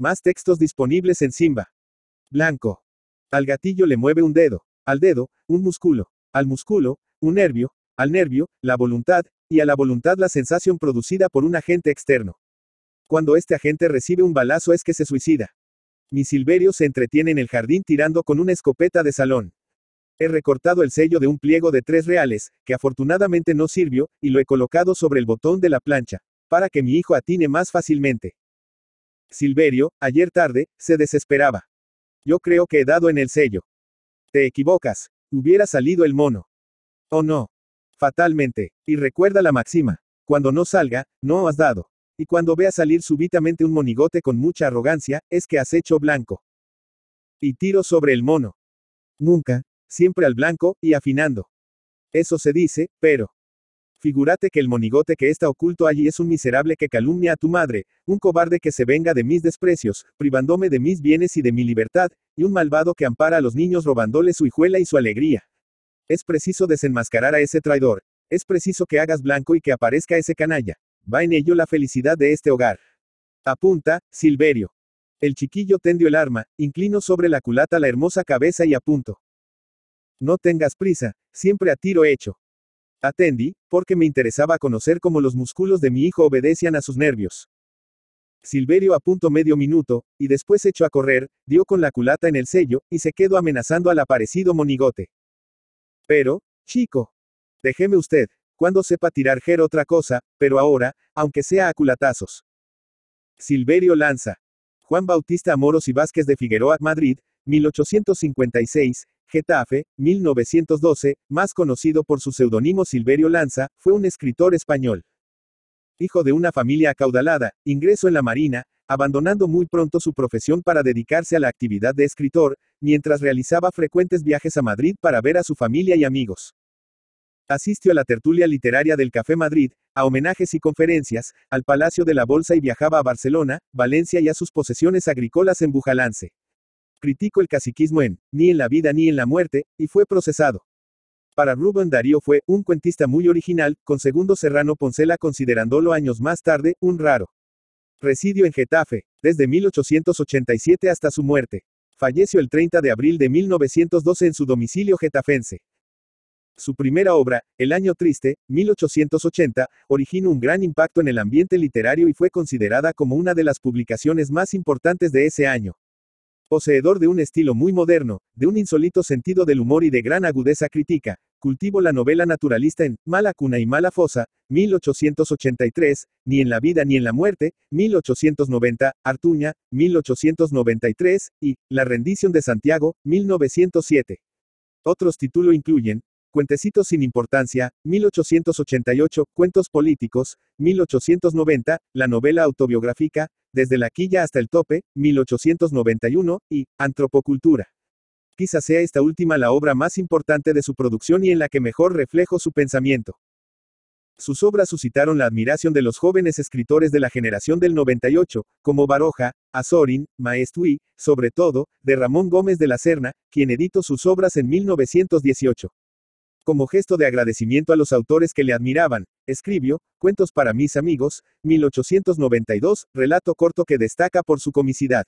Más textos disponibles en Simba. Blanco. Al gatillo le mueve un dedo, al dedo, un músculo, al músculo, un nervio, al nervio, la voluntad, y a la voluntad la sensación producida por un agente externo. Cuando este agente recibe un balazo es que se suicida. Mi Silverio se entretiene en el jardín tirando con una escopeta de salón. He recortado el sello de un pliego de tres reales, que afortunadamente no sirvió, y lo he colocado sobre el botón de la plancha, para que mi hijo atine más fácilmente. Silverio, ayer tarde, se desesperaba. Yo creo que he dado en el sello. Te equivocas. Hubiera salido el mono. Oh no. Fatalmente. Y recuerda la máxima. Cuando no salga, no has dado. Y cuando vea salir súbitamente un monigote con mucha arrogancia, es que has hecho blanco. Y tiro sobre el mono. Nunca, siempre al blanco, y afinando. Eso se dice, pero. Figúrate que el monigote que está oculto allí es un miserable que calumnia a tu madre, un cobarde que se venga de mis desprecios, privándome de mis bienes y de mi libertad, y un malvado que ampara a los niños robándole su hijuela y su alegría. Es preciso desenmascarar a ese traidor. Es preciso que hagas blanco y que aparezca ese canalla. Va en ello la felicidad de este hogar. Apunta, Silverio. El chiquillo tendió el arma, inclino sobre la culata la hermosa cabeza y apunto. No tengas prisa, siempre a tiro hecho. Atendí, porque me interesaba conocer cómo los músculos de mi hijo obedecían a sus nervios. Silverio apuntó medio minuto, y después echó a correr, dio con la culata en el sello, y se quedó amenazando al aparecido monigote. Pero, chico, déjeme usted, cuando sepa tirar Ger otra cosa, pero ahora, aunque sea a culatazos. Silverio Lanza. Juan Bautista Amoros y Vázquez de Figueroa, Madrid, 1856, Getafe, 1912, más conocido por su seudónimo Silverio Lanza, fue un escritor español. Hijo de una familia acaudalada, ingresó en la Marina, abandonando muy pronto su profesión para dedicarse a la actividad de escritor, mientras realizaba frecuentes viajes a Madrid para ver a su familia y amigos. Asistió a la tertulia literaria del Café Madrid, a homenajes y conferencias, al Palacio de la Bolsa y viajaba a Barcelona, Valencia y a sus posesiones agrícolas en Bujalance. Criticó el caciquismo en Ni en la vida ni en la muerte, y fue procesado. Para Rubén Darío fue un cuentista muy original, con Segundo Serrano Poncela considerándolo años más tarde un raro. Residió en Getafe, desde 1887 hasta su muerte. Falleció el 30 de abril de 1912 en su domicilio getafense. Su primera obra, El Año Triste, 1880, originó un gran impacto en el ambiente literario y fue considerada como una de las publicaciones más importantes de ese año. Poseedor de un estilo muy moderno, de un insólito sentido del humor y de gran agudeza crítica, cultivo la novela naturalista en Mala cuna y mala fosa, 1883, Ni en la vida ni en la muerte, 1890, Artuña, 1893, y La rendición de Santiago, 1907. Otros títulos incluyen Cuentecitos sin importancia, 1888, Cuentos políticos, 1890, la novela autobiográfica, desde la quilla hasta el tope, 1891, y Antropocultura. Quizá sea esta última la obra más importante de su producción y en la que mejor reflejo su pensamiento. Sus obras suscitaron la admiración de los jóvenes escritores de la generación del 98, como Baroja, Azorín, Maestui, sobre todo, de Ramón Gómez de la Serna, quien editó sus obras en 1918. Como gesto de agradecimiento a los autores que le admiraban, Escribió, Cuentos para mis amigos, 1892, relato corto que destaca por su comicidad,